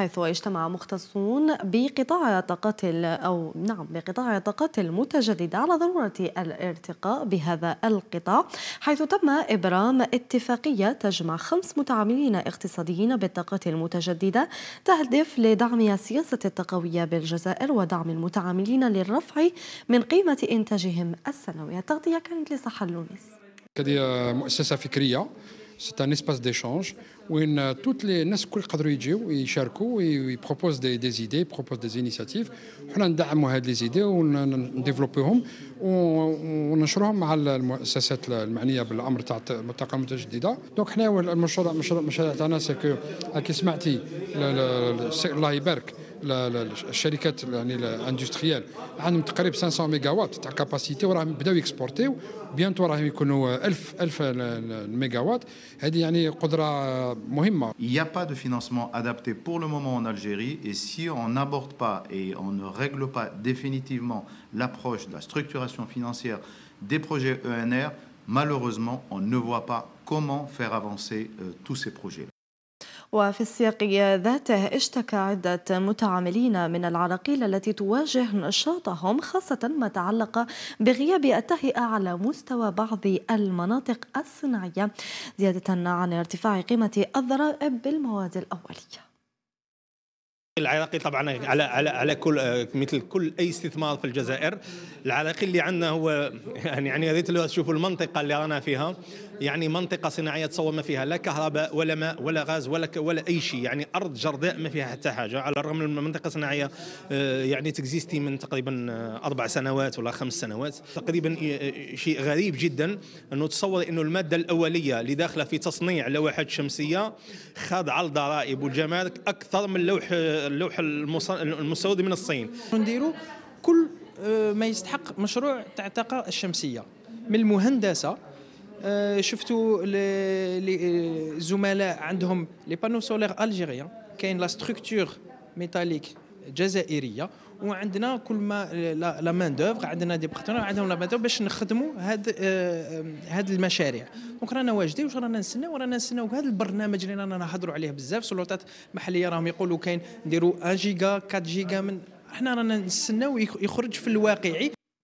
حيث اجتمع مختصون بقطاع الطاقات أو نعم بقطاع الطاقات المتجددة على ضرورة الارتقاء بهذا القطاع حيث تم إبرام اتفاقية تجمع خمس متعاملين اقتصاديين بالطاقات المتجددة تهدف لدعم السياسة التقوية بالجزائر ودعم المتعاملين للرفع من قيمة إنتاجهم السنوي التغطية كانت لصحة اللونس هذه مؤسسة فكرية C'est un espace d'échange où une, toutes les gens ils proposent des, des, idées, ils proposent des initiatives. On a des idées, on développe وننشرهم مع المؤسسات المعنيه بالامر تاع الطاقه المتجدده دونك حنا المشروع المشروع تاعنا سكو كي سمعتي الله يبارك La يعني industrielle عندهم تقريبا 500 mégawatts تاع capacité وراهم بداو يكسبورتيو il y يكونوا 1000 1000 Il n'y a pas de financement adapté pour le moment en Algérie et si on n'aborde pas et on ne règle pas définitivement l'approche de la structuration financière des projets ENR, malheureusement, on ne voit pas comment faire avancer euh, tous ces projets. وفي السياق ذاته اشتكى عدة متعاملين من العراقيل التي تواجه نشاطهم خاصة ما تعلق بغياب التهيئة على مستوى بعض المناطق الصناعية زيادة عن ارتفاع قيمة الضرائب بالمواد الأولية العراقي طبعا على على على كل مثل كل اي استثمار في الجزائر العراقي اللي عندنا هو يعني يعني ريت لو تشوفوا المنطقه اللي رانا فيها يعني منطقه صناعيه تصور ما فيها لا كهرباء ولا ماء ولا غاز ولا ولا اي شيء يعني ارض جرداء ما فيها حتى حاجه على الرغم من المنطقه الصناعيه آه، يعني تكزيستي من تقريبا آه، اربع سنوات ولا خمس سنوات تقريبا آه، شيء غريب جدا انه تصور انه الماده الاوليه اللي داخله في تصنيع لوحات شمسيه خاضعه للضرائب والجمارك اكثر من لوح اللوح المستورد من الصين نديروا كل آه، ما يستحق مشروع تاع الطاقه الشمسيه من المهندسه آه، شفتوا الزملاء آه، عندهم لي بانو سولير الجيريان كاين لا ستركتور ميتاليك جزائريه وعندنا كل ما لا مان دوفغ عندنا دي بارتنر عندهم لا مان دوفغ باش نخدموا هاد آه، هاد المشاريع دونك رانا واجدين واش رانا نستناو رانا نستناو هذا البرنامج اللي رانا نهضروا عليه بزاف سلطات محليه راهم يقولوا كاين نديروا 1 جيجا 4 جيجا من حنا رانا نستناو يخرج في الواقعي